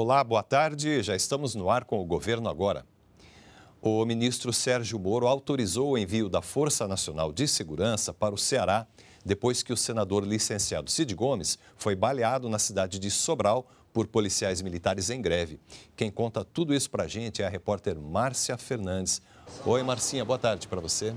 Olá, boa tarde. Já estamos no ar com o governo agora. O ministro Sérgio Moro autorizou o envio da Força Nacional de Segurança para o Ceará depois que o senador licenciado Cid Gomes foi baleado na cidade de Sobral por policiais militares em greve. Quem conta tudo isso para a gente é a repórter Márcia Fernandes. Oi, Marcinha, boa tarde para você.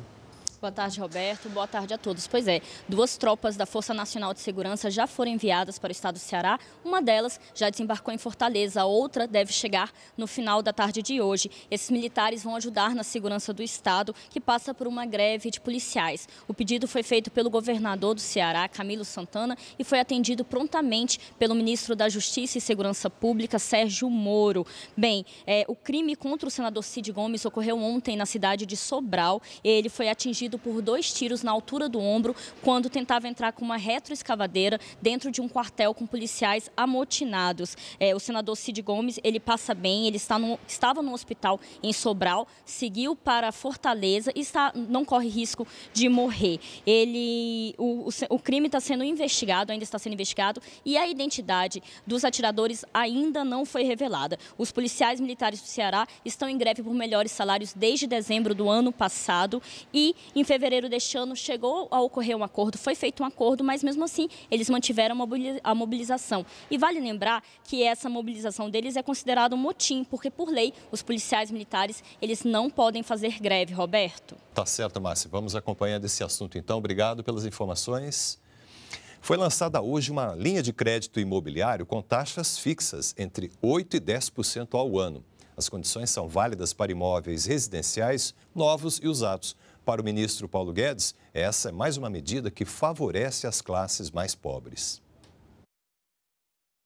Boa tarde, Roberto. Boa tarde a todos. Pois é, duas tropas da Força Nacional de Segurança já foram enviadas para o estado do Ceará. Uma delas já desembarcou em Fortaleza, a outra deve chegar no final da tarde de hoje. Esses militares vão ajudar na segurança do estado, que passa por uma greve de policiais. O pedido foi feito pelo governador do Ceará, Camilo Santana, e foi atendido prontamente pelo ministro da Justiça e Segurança Pública, Sérgio Moro. Bem, é, o crime contra o senador Cid Gomes ocorreu ontem na cidade de Sobral. Ele foi atingido ferido por dois tiros na altura do ombro quando tentava entrar com uma retroescavadeira dentro de um quartel com policiais amotinados. É, o senador Cid Gomes, ele passa bem, ele está no, estava no hospital em Sobral, seguiu para Fortaleza e está, não corre risco de morrer. Ele, o, o, o crime está sendo investigado, ainda está sendo investigado, e a identidade dos atiradores ainda não foi revelada. Os policiais militares do Ceará estão em greve por melhores salários desde dezembro do ano passado e, em em fevereiro deste ano chegou a ocorrer um acordo, foi feito um acordo, mas mesmo assim eles mantiveram a mobilização. E vale lembrar que essa mobilização deles é considerada um motim, porque por lei os policiais militares eles não podem fazer greve, Roberto. Tá certo, Márcia. Vamos acompanhando esse assunto então. Obrigado pelas informações. Foi lançada hoje uma linha de crédito imobiliário com taxas fixas entre 8 e 10% ao ano. As condições são válidas para imóveis residenciais, novos e usados. Para o ministro Paulo Guedes, essa é mais uma medida que favorece as classes mais pobres.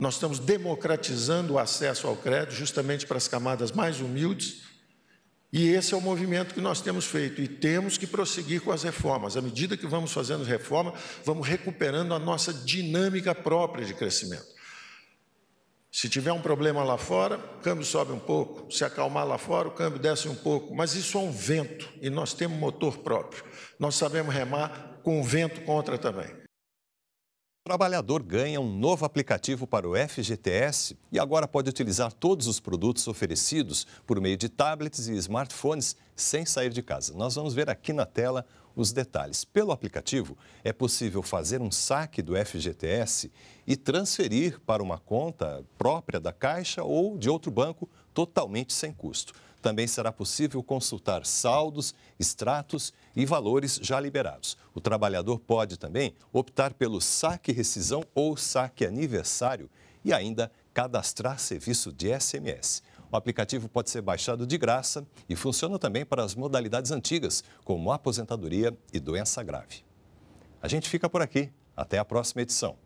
Nós estamos democratizando o acesso ao crédito justamente para as camadas mais humildes, e esse é o movimento que nós temos feito e temos que prosseguir com as reformas. À medida que vamos fazendo reforma, vamos recuperando a nossa dinâmica própria de crescimento. Se tiver um problema lá fora, o câmbio sobe um pouco. Se acalmar lá fora, o câmbio desce um pouco. Mas isso é um vento e nós temos motor próprio. Nós sabemos remar com o vento contra também. O trabalhador ganha um novo aplicativo para o FGTS e agora pode utilizar todos os produtos oferecidos por meio de tablets e smartphones sem sair de casa. Nós vamos ver aqui na tela os detalhes. Pelo aplicativo, é possível fazer um saque do FGTS e transferir para uma conta própria da Caixa ou de outro banco totalmente sem custo. Também será possível consultar saldos, extratos e valores já liberados. O trabalhador pode também optar pelo saque rescisão ou saque aniversário e ainda cadastrar serviço de SMS. O aplicativo pode ser baixado de graça e funciona também para as modalidades antigas, como aposentadoria e doença grave. A gente fica por aqui. Até a próxima edição.